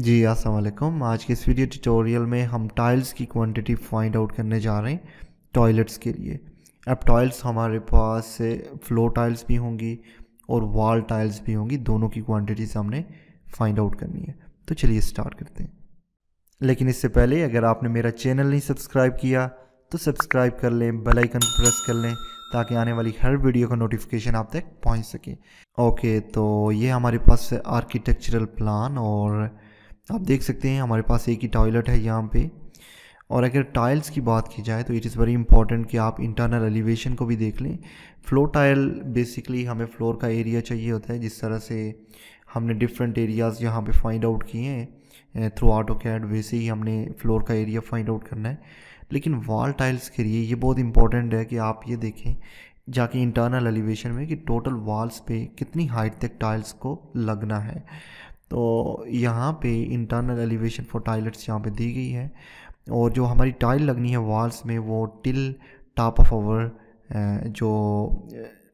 जी अस्सलाम वालेकुम आज के इस वीडियो ट्यूटोरियल में हम टाइल्स की क्वांटिटी फाइंड आउट करने जा रहे हैं टॉयलेट्स के लिए अब टॉयल्स हमारे पास फ्लोर टाइल्स भी होंगी और वॉल टाइल्स भी होंगी दोनों की क्वांटिटीज हमने फाइंड आउट करनी है तो चलिए स्टार्ट करते हैं लेकिन इससे पहले अगर आपने मेरा चैनल नहीं सब्सक्राइब किया तो सब्सक्राइब कर लें बेल आइकन प्रेस कर लें ताकि आने वाली हर वीडियो का नोटिफिकेशन आप तक पहुँच सके ओके तो ये हमारे पास आर्किटेक्चरल प्लान और आप देख सकते हैं हमारे पास एक ही टॉयलेट है यहाँ पे और अगर टाइल्स की बात की जाए तो इट इज़ वेरी इंपॉर्टेंट कि आप इंटरनल एलिवेशन को भी देख लें फ्लोर टाइल बेसिकली हमें फ्लोर का एरिया चाहिए होता है जिस तरह से हमने डिफरेंट एरियाज़ यहाँ पे फाइंड आउट किए हैं थ्रू आटो कैड वैसे ही हमने फ्लोर का एरिया फाइंड आउट करना है लेकिन वॉल टाइल्स के लिए ये बहुत इंपॉर्टेंट है कि आप ये देखें जाके इंटरनल एलिवेशन में कि टोटल वॉल्स पे कितनी हाइट तक टाइल्स को लगना है तो यहाँ पे इंटरनल एलिवेशन फॉर टाइलेट्स यहाँ पे दी गई है और जो हमारी टाइल लगनी है वॉल्स में वो टिल टॉप ऑफ आवर जो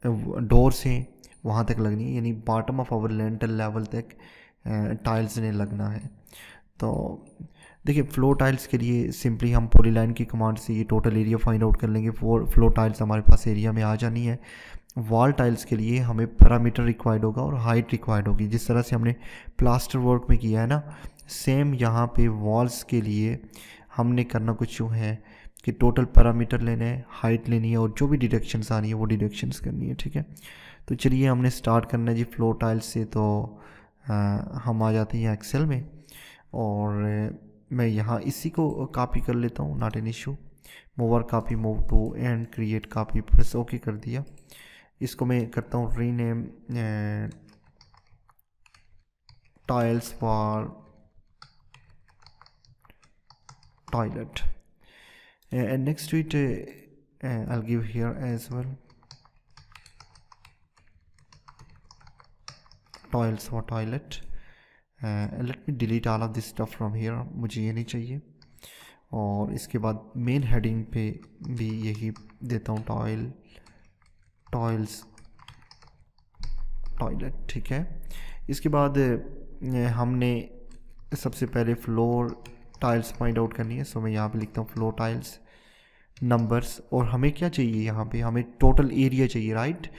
डोर्स हैं वहाँ तक लगनी है यानी bottom of our lintel level तक टाइल्स ने लगना है तो देखिए फ्लो टाइल्स के लिए सिंपली हम पोली लाइन की कमांड से ये टोटल एरिया फाइंड आउट कर लेंगे फोर फ्लो टाइल्स हमारे पास एरिया में आ जानी है वॉल टाइल्स के लिए हमें पैरामीटर रिक्वायर्ड होगा और हाइट रिक्वायर्ड होगी जिस तरह से हमने प्लास्टर वर्क में किया है ना सेम यहाँ पे वॉल्स के लिए हमने करना कुछ यूँ है कि टोटल पैरामीटर लेने हैं हाइट लेनी है और जो भी डिडक्शंस आनी है वो डिडक्शंस करनी है ठीक है तो चलिए हमने स्टार्ट करना है जी फ्लोर टाइल्स से तो आ, हम आ जाते हैं एक्सेल में और मैं यहाँ इसी को कापी कर लेता हूँ not an issue move or copy move to and create copy press okay कर दिया इसको मैं करता हूँ rename tiles for toilet and next it I give here as well tiles for toilet let me delete all of this stuff from here मुझे ये नहीं चाहिए और इसके बाद मेन हेडिंग पे भी यही देता हूँ टॉयल टॉयल्स टॉयलेट ठीक है इसके बाद हमने सबसे पहले फ्लोर टाइल्स फाइंड आउट करनी है सो मैं यहाँ पे लिखता हूँ फ्लोर टाइल्स नंबर्स और हमें क्या चाहिए यहाँ पे हमें टोटल एरिया चाहिए राइट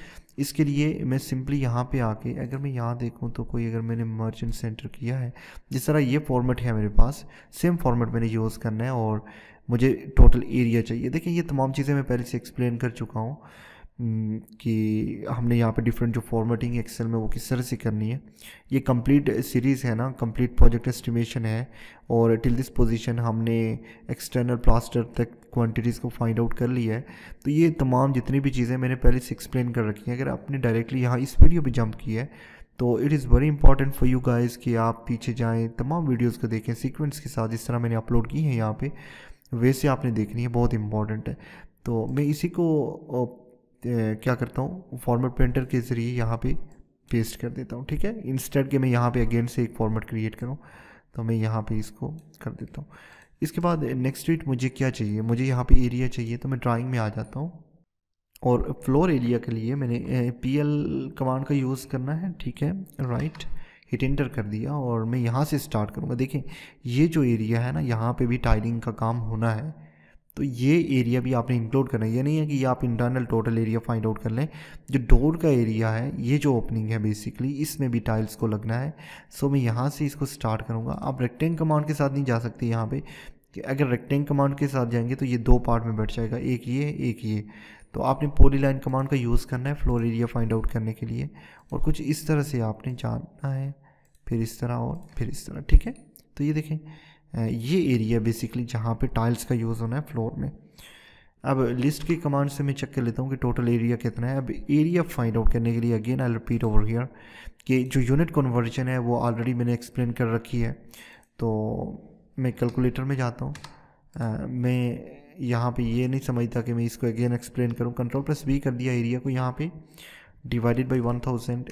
इसके लिए मैं सिंपली यहाँ पे आके अगर मैं यहाँ देखूँ तो कोई अगर मैंने मर्चेंट सेंटर किया है जिस तरह ये फॉर्मेट है मेरे पास सेम फॉर्मेट मैंने यूज़ करना है और मुझे टोटल एरिया चाहिए देखिए ये तमाम चीज़ें मैं पहले से एक्सप्लेन कर चुका हूँ हम्म, कि हमने यहाँ पे डिफरेंट जो फॉर्मेटिंग एक्सेल में वो किस तरह से करनी है ये कंप्लीट सीरीज़ है ना कंप्लीट प्रोजेक्ट एस्टिमेशन है और टिल दिस पोजीशन हमने एक्सटर्नल प्लास्टर तक क्वांटिटीज़ को फाइंड आउट कर लिया है तो ये तमाम जितनी भी चीज़ें मैंने पहले से एक्सप्लेन कर रखी हैं अगर आपने डायरेक्टली यहाँ इस वीडियो पर जंप किया है तो it is very important for you guys कि आप पीछे जाएँ तमाम वीडियोज़ को देखें सिक्वेंस के साथ जिस तरह मैंने अपलोड की है यहाँ पर वैसे आपने देखनी है बहुत इंपॉर्टेंट है तो मैं इसी को क्या करता हूँ फॉर्मेट प्रिंटर के ज़रिए यहाँ पे पेस्ट कर देता हूँ ठीक है इंस्टेड के मैं यहाँ पे अगेन से एक फॉर्मेट क्रिएट करूँ तो मैं यहाँ पे इसको कर देता हूँ इसके बाद नेक्स्ट वीट मुझे क्या चाहिए मुझे यहाँ पे एरिया चाहिए तो मैं ड्राइंग में आ जाता हूँ और फ्लोर एरिया के लिए मैंने पी एल कमांड का यूज़ करना है ठीक है राइट हिट इंटर कर दिया और मैं यहाँ से स्टार्ट करूँगा देखें ये जो एरिया है ना यहाँ पर भी टाइलिंग का काम होना है तो ये एरिया भी आपने इंक्लूड करना है ये नहीं है कि ये आप internal total area find out कर लें जो डोर का एरिया है ये जो ओपनिंग है बेसिकली इसमें भी टाइल्स को लगना है सो मैं यहाँ से इसको स्टार्ट करूँगा आप रेक्टेंग कमांड के साथ नहीं जा सकते यहाँ पर कि अगर रेक्टेंग कमांड के साथ जाएंगे तो ये दो पार्ट में बैठ जाएगा एक ये एक ये तो आपने पोली लाइन कमांड का यूज़ करना है फ्लोर एरिया फाइंड आउट करने के लिए और कुछ इस तरह से आपने जाना है फिर इस तरह और फिर इस तरह ठीक है तो ये देखें ये एरिया बेसिकली जहाँ पे टाइल्स का यूज़ होना है फ्लोर में अब लिस्ट की कमांड से मैं चेक कर लेता हूँ कि टोटल एरिया कितना है अब एरिया फाइंड आउट करने के लिए again I repeat over here कि जो यूनिट कन्वर्जन है वो ऑलरेडी मैंने एक्सप्लेन कर रखी है तो मैं कैलकुलेटर में जाता हूँ मैं यहाँ पे ये नहीं समझता कि मैं इसको अगेन एक्सप्लेन करूँ कंट्रोल प्लस बी कर दिया एरिया को यहाँ पे divided by one thousand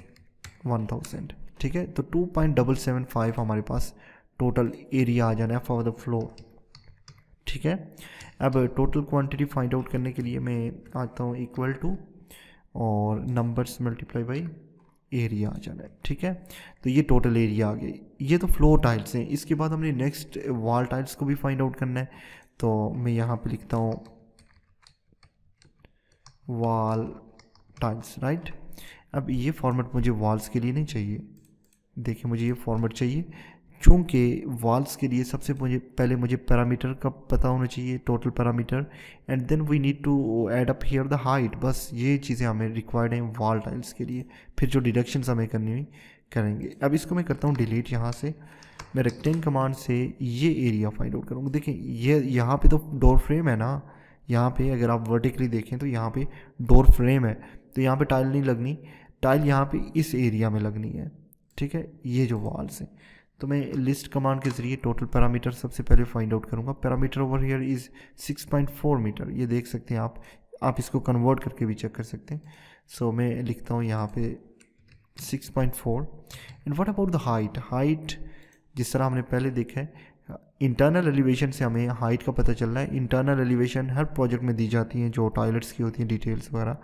one thousand ठीक है तो two point double seven five हमारे पास टोटल एरिया आ जाना है फॉर द फ्लो ठीक है अब टोटल क्वांटिटी फाइंड आउट करने के लिए मैं आता हूँ इक्वल टू और नंबर्स मल्टीप्लाई बाई एरिया आ जाना है ठीक है तो ये टोटल एरिया आ गई ये तो फ्लो टाइल्स हैं इसके बाद हमने नेक्स्ट वॉल टाइल्स को भी फाइंड आउट करना है तो मैं यहाँ पर लिखता हूँ वॉल टाइल्स राइट अब ये फॉर्मेट मुझे वॉल्स के लिए नहीं चाहिए देखिए मुझे ये फॉर्मेट चाहिए चूँकि वाल्स के लिए सबसे मुझे पहले मुझे पैरामीटर का पता होना चाहिए total parameter and then we need to add up here the height बस ये चीज़ें हमें रिक्वायर्ड हैं वाल टाइल्स के लिए फिर जो डिडक्शंस हमें करनी हुई करेंगे अब इसको मैं करता हूँ डिलीट यहाँ से मैं रेक्टेन कमांड से ये एरिया फाइंड आउट करूँगा देखें ये यहाँ पर तो डोर फ्रेम है ना यहाँ पर अगर आप वर्टिकली देखें तो यहाँ पर डोर फ्रेम है तो यहाँ पर टाइल नहीं लगनी टाइल यहाँ पर इस एरिया में लगनी है ठीक है ये जो वॉल्स हैं तो मैं लिस्ट कमांड के ज़रिए टोटल पैरामीटर सबसे पहले फाइंड आउट करूँगा parameter over here is 6.4 meter ये देख सकते हैं आप आप इसको कन्वर्ट करके भी चेक कर सकते हैं सो so, मैं लिखता हूँ यहाँ पे 6.4 and what about the height height जिस तरह हमने पहले देखा है इंटरनल एलिवेशन से हमें हाइट का पता चल रहा है इंटरनल एलिवेशन हर प्रोजेक्ट में दी जाती हैं जो टॉयलेट्स की होती हैं डिटेल्स वगैरह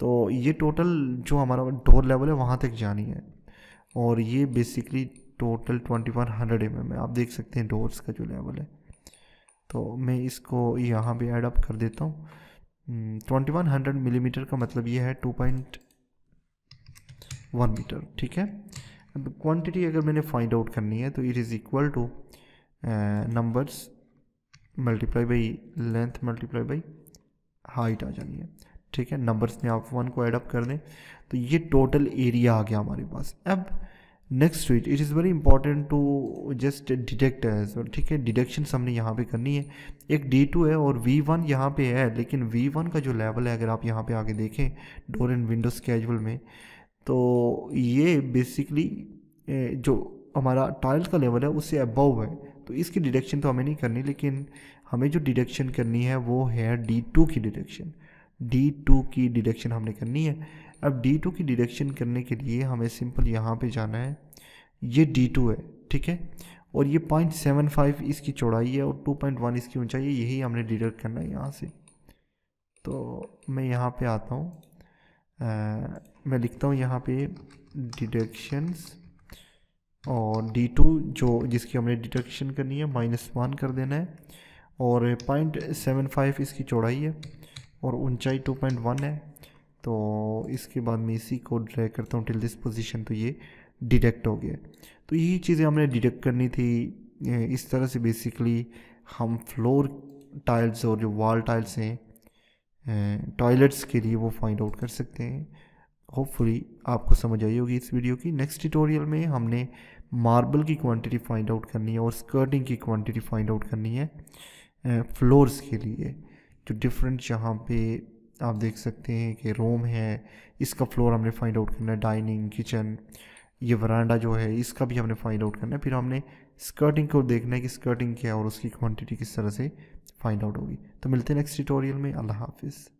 तो ये टोटल जो हमारा डोर लेवल है वहाँ तक जानी है और ये basically total twenty one hundred M M है आप देख सकते हैं डोर्स का जो लेवल है तो मैं इसको यहाँ पे ऐड अप कर देता हूँ हम्म, ट्वेंटी वन हंड्रेड मीटर का मतलब ये है टू पॉइंट वन मीटर ठीक है अब क्वांटिटी अगर मैंने फाइंड आउट करनी है तो it is equal to numbers multiply by length multiply by height आ जानी है ठीक है नंबर्स में आप वन को ऐड अप कर दें तो ये टोटल एरिया आ गया हमारे पास अब next switch it is very important to just detect है ठीक है डिडक्शंस हमने यहाँ पे करनी है एक डी टू है और वी वन यहाँ पर है लेकिन वी वन का जो लेवल है अगर आप यहाँ पे आगे देखें डोर एंड विंडो स्केजुअल में तो ये बेसिकली जो हमारा टाइल का लेवल है उससे अबव है तो इसकी डिडक्शन तो हमें नहीं करनी लेकिन हमें जो डिडक्शन करनी है वो है डी टू की डिडक्शन डी टू की डिडक्शन हमने करनी है अब डी टू की डिडक्शन करने के लिए हमें सिंपल यहाँ पे जाना है ये डी टू है ठीक है और ये पॉइंट सेवन फाइव इसकी चौड़ाई है और टू पॉइंट वन इसकी ऊंचाई है यही हमने डिडक्ट करना है यहाँ से तो मैं यहाँ पे आता हूँ मैं लिखता हूँ यहाँ पे डिडक्शंस और डी टू जो जिसकी हमने डिडक्शन करनी है माइनस वन कर देना है और पॉइंट सेवन फाइव इसकी चौड़ाई है और ऊंचाई 2.1 है तो इसके बाद मैं इसी को ड्रैग करता हूँ टिल दिस पोजीशन तो ये डिटेक्ट हो गया तो यही चीज़ें हमने डिटेक्ट करनी थी इस तरह से बेसिकली हम फ्लोर टाइल्स और जो वॉल टाइल्स हैं टॉयलेट्स के लिए वो फाइंड आउट कर सकते हैं होपफुली आपको समझ आई होगी इस वीडियो की नेक्स्ट ट्यूटोरियल में हमने मार्बल की क्वांटिटी फाइंड आउट करनी है और स्कर्टिंग की क्वांटिटी फाइंड आउट करनी है फ्लोर्स के लिए तो डिफरेंट यहाँ पे आप देख सकते हैं कि रूम है इसका फ्लोर हमने फाइंड आउट करना है डाइनिंग किचन ये वरांडा जो है इसका भी हमने फाइंड आउट करना है फिर हमने स्कर्टिंग को देखना है कि स्कर्टिंग क्या है और उसकी क्वान्टिटी किस तरह से फाइंड आउट होगी तो मिलते हैं नेक्स्ट ट्यूटोरियल में अल्लाह हाफिज़